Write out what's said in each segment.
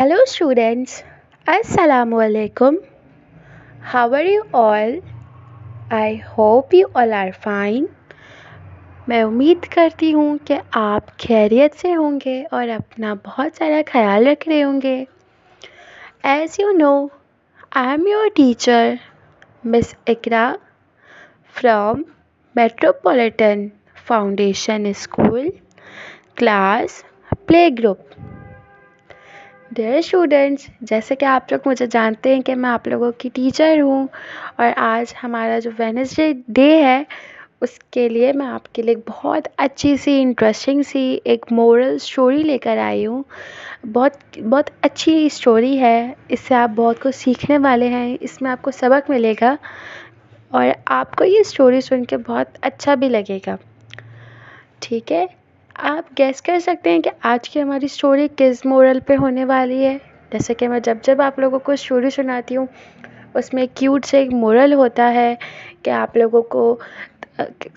Hello students अस्सलाम वालेकुम how are you all I hope you all are fine मैं उम्मीद करती हूँ कि आप खैरियत से होंगे और अपना बहुत सारा ख्याल रख रहे होंगे as you know I am your teacher miss Iqra from metropolitan foundation school class play group dear students जैसे कि आप लोग मुझे जानते हैं कि मैं आप लोगों की टीचर हूँ और आज हमारा जो वेनसडे डे है उसके लिए मैं आपके लिए बहुत अच्छी सी इंटरेस्टिंग सी एक मोरल स्टोरी लेकर आई हूँ बहुत बहुत अच्छी स्टोरी है इससे आप बहुत कुछ सीखने वाले हैं इसमें आपको सबक मिलेगा और आपको ये स्टोरी सुन के बहुत अच्छा भी लगेगा ठीक है आप गैस कर सकते हैं कि आज की हमारी स्टोरी किस मोरल पे होने वाली है जैसे कि मैं जब जब आप लोगों को स्टोरी सुनाती हूँ उसमें क्यूट से एक मोरल होता है कि आप लोगों को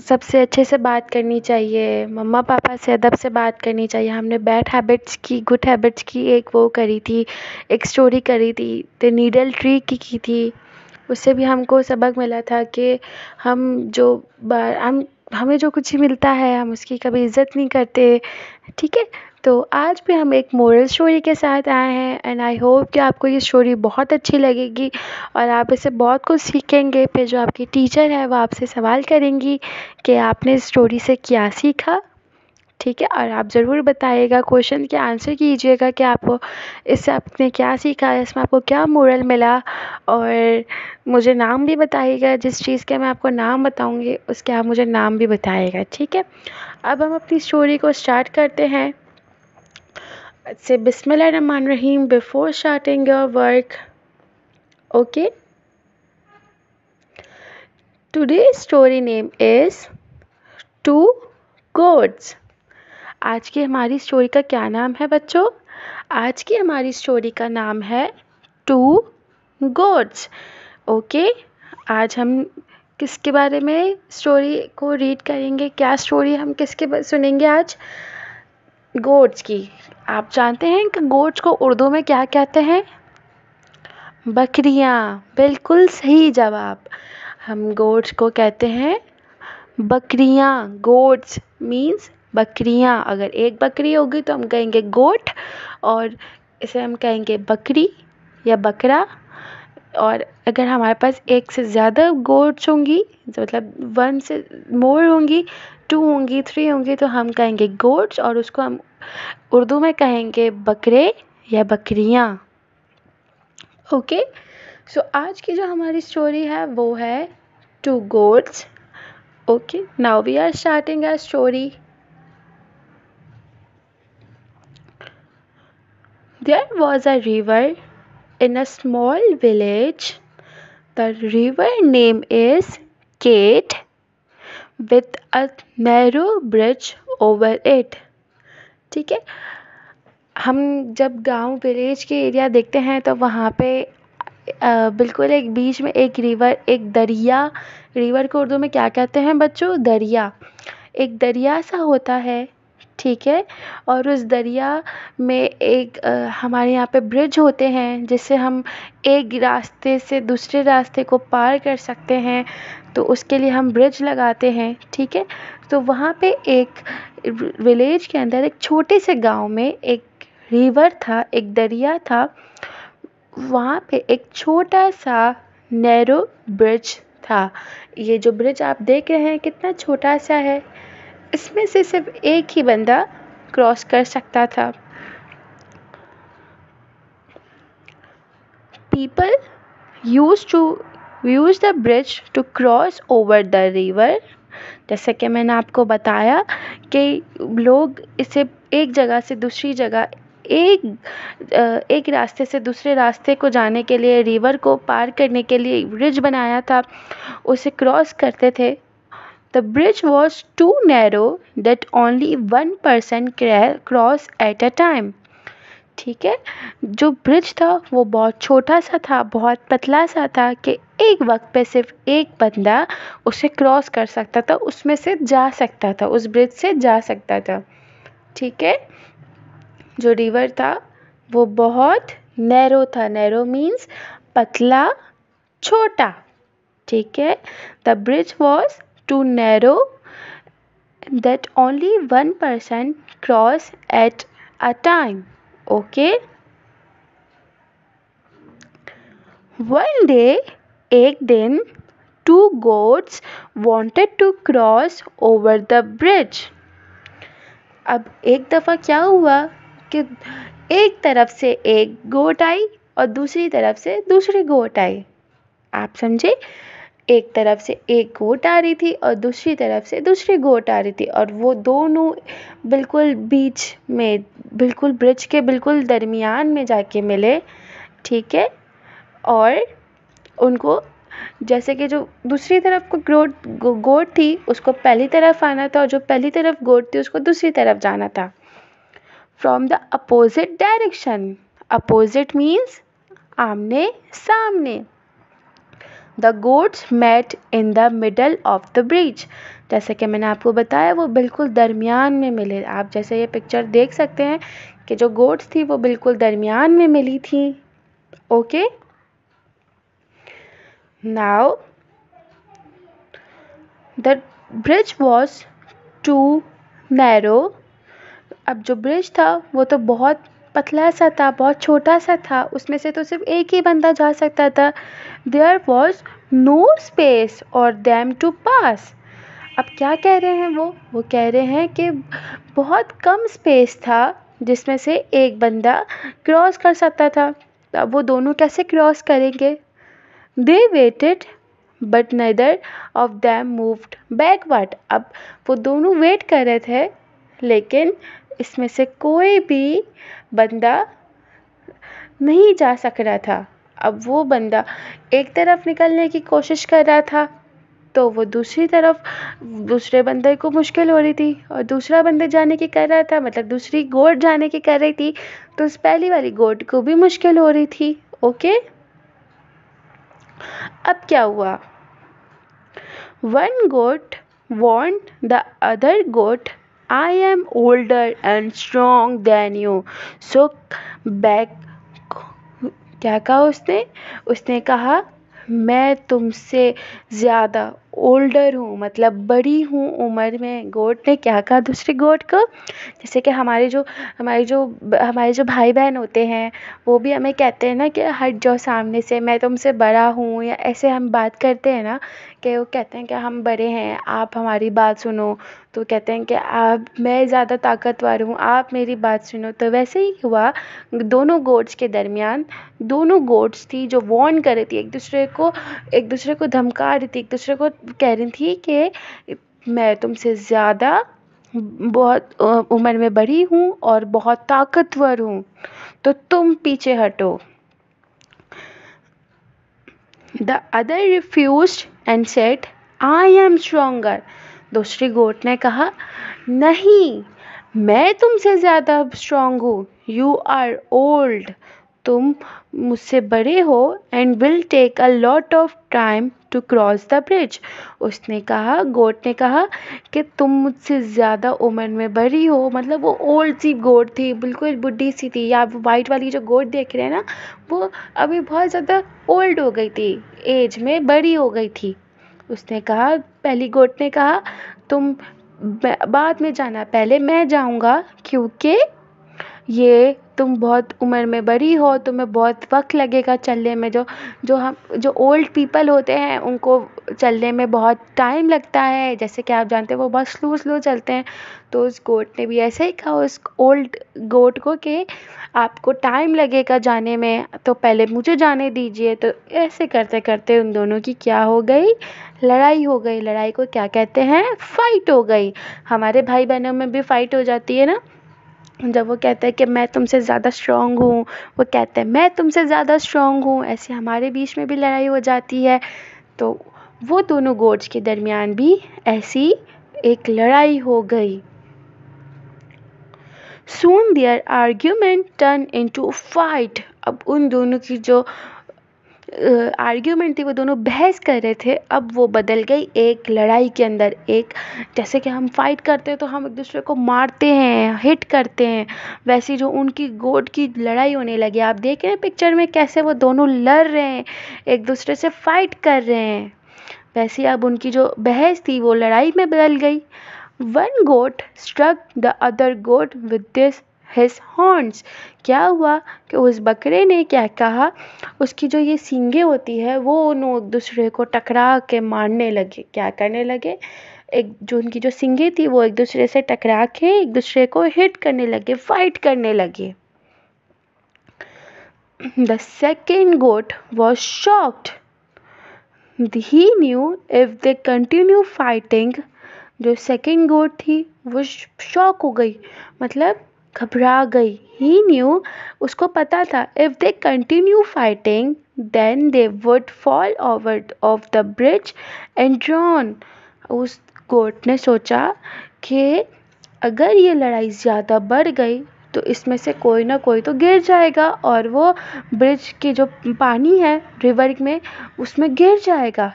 सबसे अच्छे से बात करनी चाहिए मम्मा पापा से अदब से बात करनी चाहिए हमने बैड हैबिट्स की गुड हैबिट्स की एक वो करी थी एक स्टोरी करी थी द नीडल ट्री की की थी उससे भी हमको सबक मिला था कि हम जो बार हम हमें जो कुछ मिलता है हम उसकी कभी इज़्ज़त नहीं करते ठीक है तो आज भी हम एक मोरल स्टोरी के साथ आए हैं एंड आई होप कि आपको ये स्टोरी बहुत अच्छी लगेगी और आप इसे बहुत कुछ सीखेंगे फिर जो आपकी टीचर है वो आपसे सवाल करेंगी कि आपने इस स्टोरी से क्या सीखा ठीक है और आप ज़रूर बताइएगा क्वेश्चन के आंसर कीजिएगा कि आपको इससे आपने क्या सीखा इसमें आपको क्या मोरल मिला और मुझे नाम भी बताइएगा जिस चीज़ के मैं आपको नाम बताऊँगी उसके आप मुझे नाम भी बताइएगा ठीक है अब हम अपनी स्टोरी को स्टार्ट करते हैं से बिसमान रहीम before starting your work okay today story name is two goats आज की हमारी स्टोरी का क्या नाम है बच्चों आज की हमारी स्टोरी का नाम है टू गोड्स ओके आज हम किसके बारे में स्टोरी को रीड करेंगे क्या स्टोरी हम किसके सुनेंगे आज गोड्स की आप जानते हैं कि गोड्स को उर्दू में क्या कहते हैं बकरियाँ बिल्कुल सही जवाब हम गोड्स को कहते हैं बकरियाँ गोड्स मीन्स बकरियाँ अगर एक बकरी होगी तो हम कहेंगे गोट और इसे हम कहेंगे बकरी या बकरा और अगर हमारे पास एक से ज़्यादा गोट्स होंगी मतलब वन से मोर होंगी टू होंगी थ्री होंगी तो हम कहेंगे गोट्स और उसको हम उर्दू में कहेंगे बकरे या बकरियाँ ओके सो आज की जो हमारी स्टोरी है वो है two goats okay now we are starting our story There was a river in a small village. The river name is Kate with a narrow bridge over it. ठीक है हम जब गांव विलेज के एरिया देखते हैं तो वहाँ पे आ, बिल्कुल एक बीच में एक रिवर एक दरिया रिवर को उर्दू में क्या कहते हैं बच्चों दरिया एक दरिया सा होता है ठीक है और उस दरिया में एक हमारे यहाँ पे ब्रिज होते हैं जिससे हम एक रास्ते से दूसरे रास्ते को पार कर सकते हैं तो उसके लिए हम ब्रिज लगाते हैं ठीक है तो वहाँ पे एक विलेज के अंदर एक छोटे से गाँव में एक रिवर था एक दरिया था वहाँ पे एक छोटा सा नैरो ब्रिज था ये जो ब्रिज आप देख रहे हैं कितना छोटा सा है इसमें से सिर्फ एक ही बंदा क्रॉस कर सकता था people use to use the bridge to cross over the river जैसे कि मैंने आपको बताया कि लोग इसे एक जगह से दूसरी जगह एक एक रास्ते से दूसरे रास्ते को जाने के लिए रिवर को पार करने के लिए ब्रिज बनाया था उसे क्रॉस करते थे the bridge was too narrow that only one person cross at a time ठीक है जो ब्रिज था वो बहुत छोटा सा था बहुत पतला सा था कि एक वक्त पे सिर्फ एक बंदा उसे क्रॉस कर सकता था उसमें से जा सकता था उस ब्रिज से जा सकता था ठीक है जो रिवर था वो बहुत नैरो था नैरो मीन्स पतला छोटा ठीक है the bridge was to narrow that only one person cross at a time okay one day ek din two goats wanted to cross over the bridge ab ek dafa kya hua ki ek taraf se ek goat aayi aur dusri taraf se dusri goat aayi aap samjhe एक तरफ से एक गोट आ रही थी और दूसरी तरफ से दूसरी गोट आ रही थी और वो दोनों बिल्कुल बीच में बिल्कुल ब्रिज के बिल्कुल दरमियान में जाके मिले ठीक है और उनको जैसे कि जो दूसरी तरफ को गोट गोट थी उसको पहली तरफ आना था और जो पहली तरफ गोट थी उसको दूसरी तरफ जाना था from the opposite direction opposite means आमने सामने the goats met in the middle of the bridge जैसे कि मैंने आपको बताया वो बिल्कुल दरमियान में मिले आप जैसे ये पिक्चर देख सकते हैं कि जो गोड्स थी वो बिल्कुल दरमियान में मिली थी okay now the bridge was too narrow अब जो ब्रिज था वो तो बहुत पतला सा था बहुत छोटा सा था उसमें से तो सिर्फ एक ही बंदा जा सकता था देयर वॉज नो स्पेस और दैम टू पास अब क्या कह रहे हैं वो वो कह रहे हैं कि बहुत कम स्पेस था जिसमें से एक बंदा क्रॉस कर सकता था अब वो दोनों कैसे क्रॉस करेंगे they waited but neither of them moved backward अब वो दोनों वेट कर रहे थे लेकिन इसमें से कोई भी बंदा नहीं जा सक रहा था अब वो बंदा एक तरफ निकलने की कोशिश कर रहा था तो वो दूसरी तरफ दूसरे बंदे को मुश्किल हो रही थी और दूसरा बंदा जाने की कर रहा था मतलब दूसरी गोट जाने की कर रही थी तो उस पहली वाली गोट को भी मुश्किल हो रही थी ओके अब क्या हुआ one goat want the other goat I am older and strong than you so back क्या कहा उसने उसने कहा मैं तुमसे ज़्यादा ओल्डर हूँ मतलब बड़ी हूँ उम्र में गोट ने क्या कहा दूसरे गोट को जैसे कि हमारे जो हमारे जो हमारे जो भाई बहन होते हैं वो भी हमें कहते हैं ना कि हट जाओ सामने से मैं तुमसे बड़ा हूँ या ऐसे हम बात करते हैं ना के वो कहते हैं कि हम बड़े हैं आप हमारी बात सुनो तो कहते हैं कि आप मैं ज़्यादा ताकतवर हूँ आप मेरी बात सुनो तो वैसे ही हुआ दोनों गोट्स के दरमियान दोनों गोट्स थी जो वॉर्न कर रही थी एक दूसरे को एक दूसरे को धमका रही थी एक दूसरे को कह रही थी कि मैं तुमसे ज़्यादा बहुत उम्र में बड़ी हूँ और बहुत ताकतवर हूँ तो तुम पीछे हटो the other refuse and said I am stronger दूसरी गोट ने कहा नहीं मैं तुमसे ज़्यादा स्ट्रांग हूँ यू आर ओल्ड तुम मुझसे बड़े हो and will take a lot of time to cross the bridge उसने कहा गोट ने कहा कि तुम मुझसे ज़्यादा उम्र में बड़ी हो मतलब वो ओल्ड सी गोट थी बिल्कुल बुढ़ी सी थी या वाइट वाली जो गोट देख रहे हैं ना वो अभी बहुत ज़्यादा ओल्ड हो गई थी एज में बड़ी हो गई थी उसने कहा पहली गोट ने कहा तुम बाद में जाना पहले मैं जाऊँगा क्योंकि ये तुम बहुत उम्र में बड़ी हो तुम्हें बहुत वक़्त लगेगा चलने में जो जो हम जो ओल्ड पीपल होते हैं उनको चलने में बहुत टाइम लगता है जैसे कि आप जानते हैं वो बहुत स्लो स्लो चलते हैं तो उस गोट ने भी ऐसे ही कहा उस ओल्ड गोट को कि आपको टाइम लगेगा जाने में तो पहले मुझे जाने दीजिए तो ऐसे करते करते उन दोनों की क्या हो गई लड़ाई हो गई लड़ाई को क्या कहते हैं फ़ाइट हो गई हमारे भाई बहनों में भी फ़ाइट हो जाती है ना जब वो कहते हैं कि मैं तुमसे ज़्यादा स्ट्रॉन्ग हूँ वो कहते हैं मैं तुमसे ज़्यादा स्ट्रॉन्ग हूँ ऐसे हमारे बीच में भी लड़ाई हो जाती है तो वो दोनों गोट्स के दरमियान भी ऐसी एक लड़ाई हो गई soon their argument turn into fight अब उन दोनों की जो आर्ग्यूमेंट थी वो दोनों बहस कर रहे थे अब वो बदल गई एक लड़ाई के अंदर एक जैसे कि हम फाइट करते हैं तो हम एक दूसरे को मारते हैं हिट करते हैं वैसी जो उनकी गोट की लड़ाई होने लगी आप देख रहे हैं पिक्चर में कैसे वो दोनों लड़ रहे हैं एक दूसरे से फाइट कर रहे हैं वैसे अब उनकी जो बहस थी वो लड़ाई में बदल गई one goat struck the other goat with this his horns क्या हुआ कि उस बकरे ने क्या कहा उसकी जो ये सींगे होती है वो उन्होंने एक दूसरे को टकरा के मारने लगे क्या करने लगे एक जो उनकी जो सींगे थी वो एक दूसरे से टकरा के एक दूसरे को हिट करने लगे फाइट करने लगे the second goat was shocked he knew if they continue fighting जो सेकेंड गोट थी वो शॉक हो गई मतलब घबरा गई ही न्यू उसको पता था if they continue fighting then they would fall over off the bridge and drown उस गोट ने सोचा कि अगर ये लड़ाई ज़्यादा बढ़ गई तो इसमें से कोई ना कोई तो गिर जाएगा और वो ब्रिज के जो पानी है रिवर में उसमें गिर जाएगा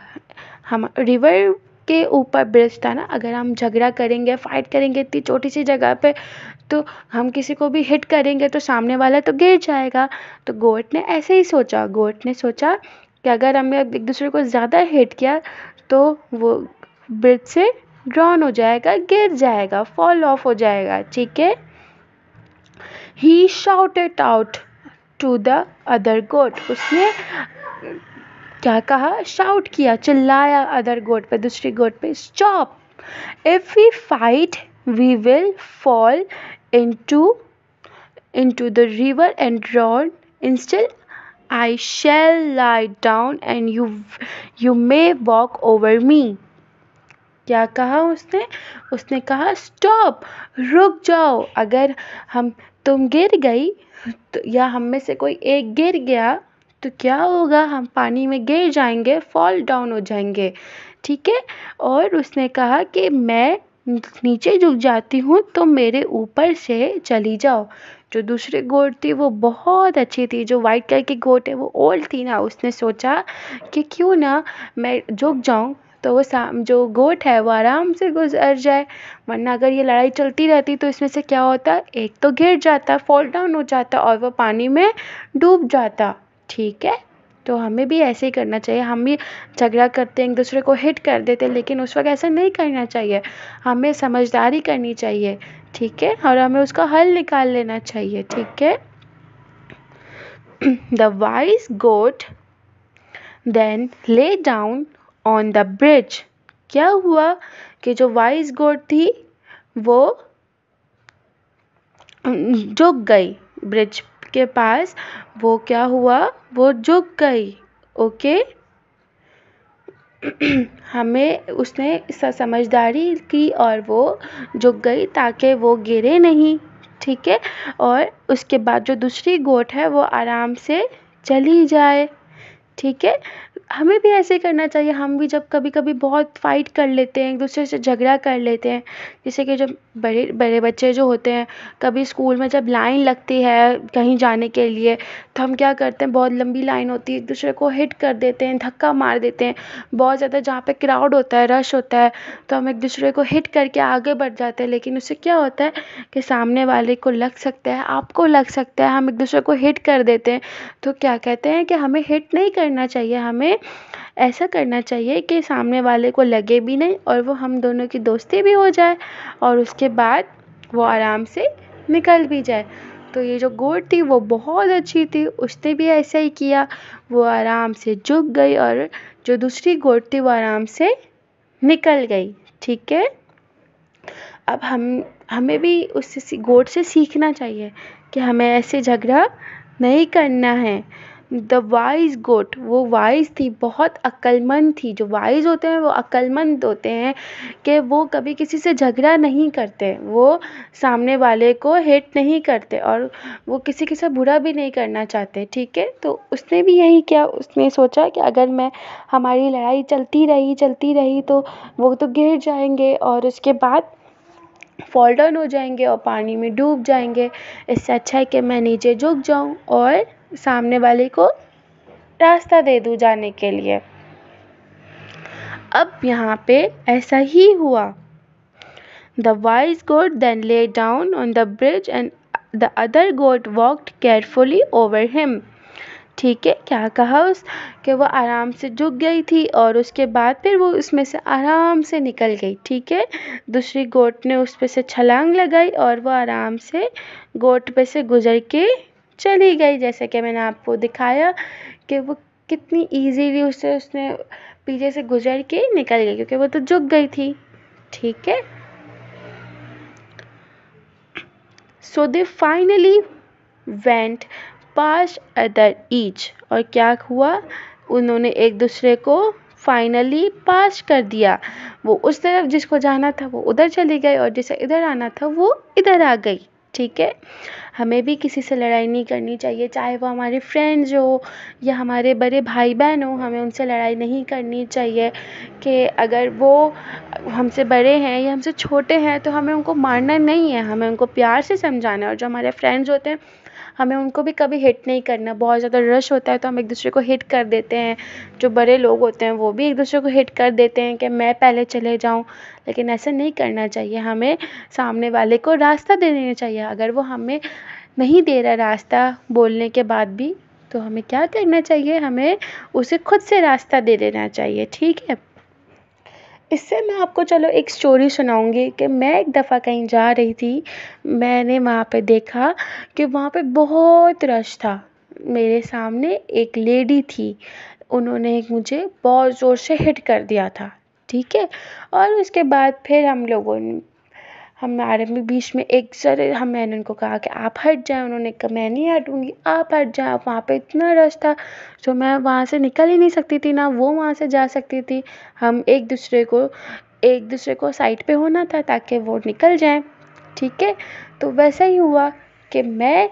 हम रिवर के ऊपर ब्रिज था ना अगर हम झगड़ा करेंगे फाइट करेंगे इतनी छोटी सी जगह पे तो हम किसी को भी हिट करेंगे तो सामने वाला तो गिर जाएगा तो गोट ने ऐसे ही सोचा गोट ने सोचा कि अगर हमने एक दूसरे को ज़्यादा हिट किया तो वो ब्रिज से ड्रॉन हो जाएगा गिर जाएगा फॉल ऑफ हो जाएगा ठीक है he it out to the other goat उसने क्या कहा शाउट किया चिल्लाया अदर गोट पे दूसरी गोट पे stop if we fight we will fall into into the river and drown instead i shall lie down and you you may walk over me क्या कहा उसने उसने कहा स्टॉप रुक जाओ अगर हम तुम गिर गई तो, या हम में से कोई एक गिर गया तो क्या होगा हम पानी में गिर जाएंगे फॉल डाउन हो जाएंगे ठीक है और उसने कहा कि मैं नीचे झुक जाती हूँ तो मेरे ऊपर से चली जाओ जो दूसरी गोट थी वो बहुत अच्छी थी जो वाइट कलर की गोट है वो ओल्ड थी ना उसने सोचा कि क्यों ना मैं झुक जाऊँ तो वो साम जो गोट है वो आराम से गुजर जाए वरना अगर ये लड़ाई चलती रहती तो इसमें से क्या होता एक तो गिर जाता फॉल डाउन हो जाता और वो पानी में डूब जाता ठीक है तो हमें भी ऐसे ही करना चाहिए हम भी झगड़ा करते हैं एक दूसरे को हिट कर देते हैं लेकिन उस वक्त ऐसा नहीं करना चाहिए हमें समझदारी करनी चाहिए ठीक है और हमें उसका हल निकाल लेना चाहिए ठीक है the wise goat then lay down on the bridge क्या हुआ कि जो वाइज गोट थी वो झुक गई ब्रिज के पास वो क्या हुआ वो झुक गई ओके हमें उसने समझदारी की और वो झुक गई ताकि वो गिरे नहीं ठीक है और उसके बाद जो दूसरी गोट है वो आराम से चली जाए ठीक है हमें भी ऐसे ही करना चाहिए हम भी जब कभी कभी बहुत फ़ाइट कर लेते हैं एक दूसरे से झगड़ा कर लेते हैं जैसे कि जब बड़े बड़े बच्चे जो होते हैं कभी स्कूल में जब लाइन लगती है कहीं जाने के लिए तो हम क्या करते हैं बहुत लंबी लाइन होती है एक दूसरे को हिट कर देते हैं धक्का मार देते हैं बहुत ज़्यादा जहाँ पर क्राउड होता है रश होता है तो हम एक दूसरे को हिट करके आगे बढ़ जाते हैं लेकिन उससे क्या होता है कि सामने वाले को लग सकता है आपको लग सकता है हम एक दूसरे को हिट कर देते हैं तो क्या कहते हैं कि हमें हिट नहीं करना चाहिए हमें ऐसा करना चाहिए कि सामने वाले को लगे भी नहीं और वो हम दोनों की दोस्ती भी हो जाए और उसके बाद वो आराम से निकल भी जाए तो ये जो गोट थी वो बहुत अच्छी थी उसने भी ऐसा ही किया वो आराम से झुक गई और जो दूसरी गोट थी वो आराम से निकल गई ठीक है अब हम हमें भी उससे गोट से सीखना चाहिए कि हमें ऐसे झगड़ा नहीं करना है द वाइज गोट वो वाइज थी बहुत अक्लमंद थी जो वाइज होते हैं वो अक्लमंद होते हैं कि वो कभी किसी से झगड़ा नहीं करते वो सामने वाले को हेट नहीं करते और वो किसी के साथ बुरा भी नहीं करना चाहते ठीक है तो उसने भी यही किया उसने सोचा कि अगर मैं हमारी लड़ाई चलती रही चलती रही तो वो तो गिर जाएंगे और उसके बाद फॉल डाउन हो जाएंगे और पानी में डूब जाएंगे इससे अच्छा है कि मैं नीचे झुक जाऊँ और सामने वाले को रास्ता दे दूँ जाने के लिए अब यहाँ पे ऐसा ही हुआ the wise goat then lay down on the bridge and the other goat walked carefully over him ठीक है क्या कहा उस कि वो आराम से झुक गई थी और उसके बाद फिर वो उसमें से आराम से निकल गई ठीक है दूसरी गोट ने उस पर से छलांग लगाई और वो आराम से गोट पे से गुजर के चली गई जैसे कि मैंने आपको दिखाया कि वो कितनी ईजीली उससे उसने पीछे से गुजर के निकल गई क्योंकि वो तो झुक गई थी ठीक है so they finally went pass other each और क्या हुआ उन्होंने एक दूसरे को फाइनली पास कर दिया वो उस तरफ जिसको जाना था वो उधर चली गई और जिसे इधर आना था वो इधर आ गई ठीक है हमें भी किसी से लड़ाई नहीं करनी चाहिए चाहे वो हमारे फ्रेंड्स हो या हमारे बड़े भाई बहन हो हमें उनसे लड़ाई नहीं करनी चाहिए कि अगर वो हमसे बड़े हैं या हमसे छोटे हैं तो हमें उनको मारना नहीं है हमें उनको प्यार से समझाना है और जो हमारे फ्रेंड्स होते हैं हमें उनको भी कभी हिट नहीं करना बहुत ज़्यादा रश होता है तो हम एक दूसरे को हिट कर देते हैं जो बड़े लोग होते हैं वो भी एक दूसरे को हिट कर देते हैं कि मैं पहले चले जाऊँ लेकिन ऐसा नहीं करना चाहिए हमें सामने वाले को रास्ता दे देना चाहिए अगर वो हमें नहीं दे रहा रास्ता बोलने के बाद भी तो हमें क्या करना चाहिए हमें उसे खुद से रास्ता दे देना चाहिए ठीक है इससे मैं आपको चलो एक स्टोरी सुनाऊँगी कि मैं एक दफ़ा कहीं जा रही थी मैंने वहाँ पे देखा कि वहाँ पे बहुत रश था मेरे सामने एक लेडी थी उन्होंने मुझे बहुत ज़ोर से हिट कर दिया था ठीक है और उसके बाद फिर हम लोगों हमारे में बीच में एक सर हम मैंने उनको कहा कि आप हट जाएँ उन्होंने कहा मैं नहीं हटूँगी आप हट जाएँ आप वहाँ पे इतना रश था जो तो मैं वहाँ से निकल ही नहीं सकती थी ना वो वहाँ से जा सकती थी हम एक दूसरे को एक दूसरे को साइड पे होना था ताकि वो निकल जाएं ठीक है तो वैसा ही हुआ कि मैं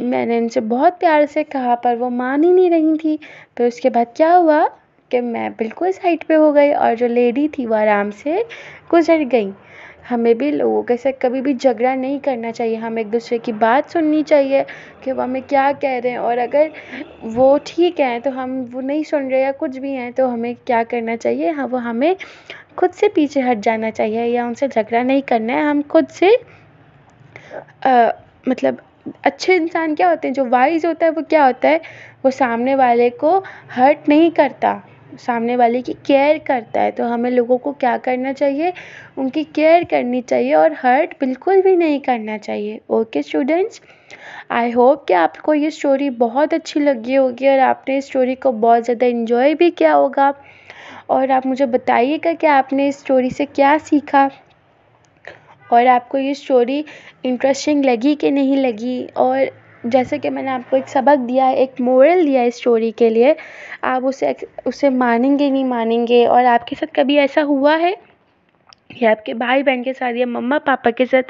मैंने उनसे बहुत प्यार से कहा पर वो मान ही नहीं रही थी फिर उसके बाद क्या हुआ कि मैं बिल्कुल साइड पे हो गई और जो लेडी थी वो आराम से गुजर गई हमें भी लोगों के साथ कभी भी झगड़ा नहीं करना चाहिए हमें एक दूसरे की बात सुननी चाहिए कि वो हमें क्या कह रहे हैं और अगर वो ठीक हैं तो हम वो नहीं सुन रहे या कुछ भी हैं तो हमें क्या करना चाहिए हाँ वो हमें खुद से पीछे हट जाना चाहिए या उनसे झगड़ा नहीं करना है हम खुद से आ, मतलब अच्छे इंसान क्या होते हैं जो वाइज होता है वो क्या होता है वो सामने वाले को हर्ट नहीं करता सामने वाले की केयर करता है तो हमें लोगों को क्या करना चाहिए उनकी केयर करनी चाहिए और हर्ट बिल्कुल भी नहीं करना चाहिए ओके स्टूडेंट्स आई होप कि आपको ये स्टोरी बहुत अच्छी लगी होगी और आपने इस स्टोरी को बहुत ज़्यादा इन्जॉय भी किया होगा और आप मुझे बताइएगा कि आपने इस स्टोरी से क्या सीखा और आपको ये स्टोरी इंटरेस्टिंग लगी कि नहीं लगी और जैसे कि मैंने आपको एक सबक दिया है एक मोरल दिया है स्टोरी के लिए आप उसे उसे मानेंगे नहीं मानेंगे और आपके साथ कभी ऐसा हुआ है या आपके भाई बहन के साथ या मम्मा पापा के साथ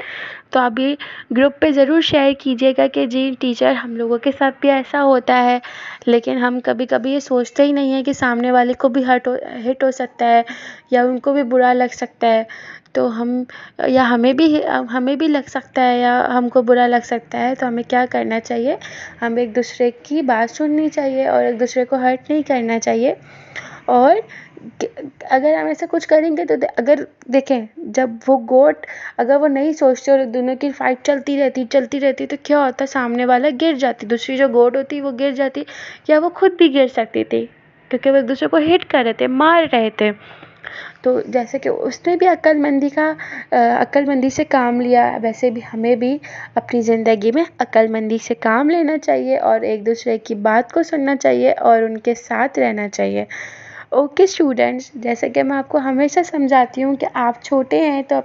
तो आप ये ग्रुप पे ज़रूर शेयर कीजिएगा कि जी टीचर हम लोगों के साथ भी ऐसा होता है लेकिन हम कभी कभी ये सोचते ही नहीं हैं कि सामने वाले को भी हर्ट हो हिट हो सकता है या उनको भी बुरा लग सकता है तो हम या हमें भी हमें भी लग सकता है या हमको बुरा लग सकता है तो हमें क्या करना चाहिए हमें एक दूसरे की बात सुननी चाहिए और एक दूसरे को हर्ट नहीं करना चाहिए और अगर हम ऐसा कुछ करेंगे तो अगर देखें जब वो गोट अगर वो नहीं सोचते और दोनों की फाइट चलती रहती चलती रहती तो क्या होता सामने वाला गिर जाती दूसरी जो गोट होती वो गिर जाती या वो खुद भी गिर सकती थी क्योंकि वो एक दूसरे को हिट कर रहे थे मार रहे थे तो जैसे कि उसने भी अक्लमंदी का अक्लमंदी से काम लिया वैसे भी हमें भी अपनी ज़िंदगी में अक्लमंदी से काम लेना चाहिए और एक दूसरे की बात को सुनना चाहिए और उनके साथ रहना चाहिए ओके स्टूडेंट्स जैसे कि मैं आपको हमेशा समझाती हूँ कि आप छोटे हैं तो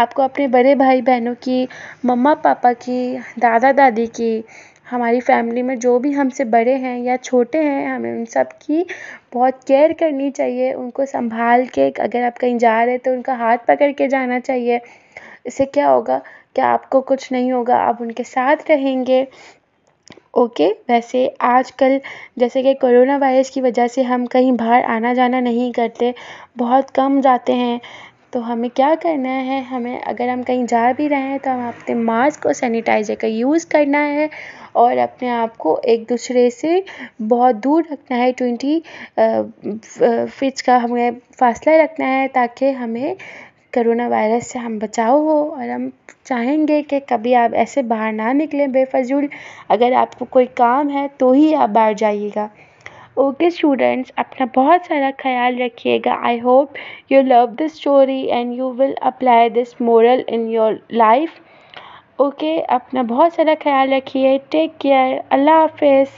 आपको अपने बड़े भाई बहनों की मम्मा पापा की दादा दादी की हमारी फैमिली में जो भी हमसे बड़े हैं या छोटे हैं हमें उन सब की बहुत केयर करनी चाहिए उनको संभाल के अगर आप कहीं जा रहे हैं तो उनका हाथ पकड़ के जाना चाहिए इससे क्या होगा क्या आपको कुछ नहीं होगा आप उनके साथ रहेंगे ओके वैसे आजकल जैसे कि कोरोना वायरस की वजह से हम कहीं बाहर आना जाना नहीं करते बहुत कम जाते हैं तो हमें क्या करना है हमें अगर हम कहीं जा भी रहे हैं तो हम अपने मास्क और सैनिटाइज़र का यूज़ करना है और अपने आप को एक दूसरे से बहुत दूर रखना है ट्वेंटी फिट का हमें फासला रखना है ताकि हमें करोना वायरस से हम बचाव हो और हम चाहेंगे कि कभी आप ऐसे बाहर ना निकलें बेफजूल अगर आपको कोई काम है तो ही आप बाहर जाइएगा ओके स्टूडेंट्स अपना बहुत सारा ख्याल रखिएगा I hope you love this story and you will apply this moral in your life okay अपना बहुत सारा ख्याल रखिए टेक केयर अल्लाह हाफ़िज़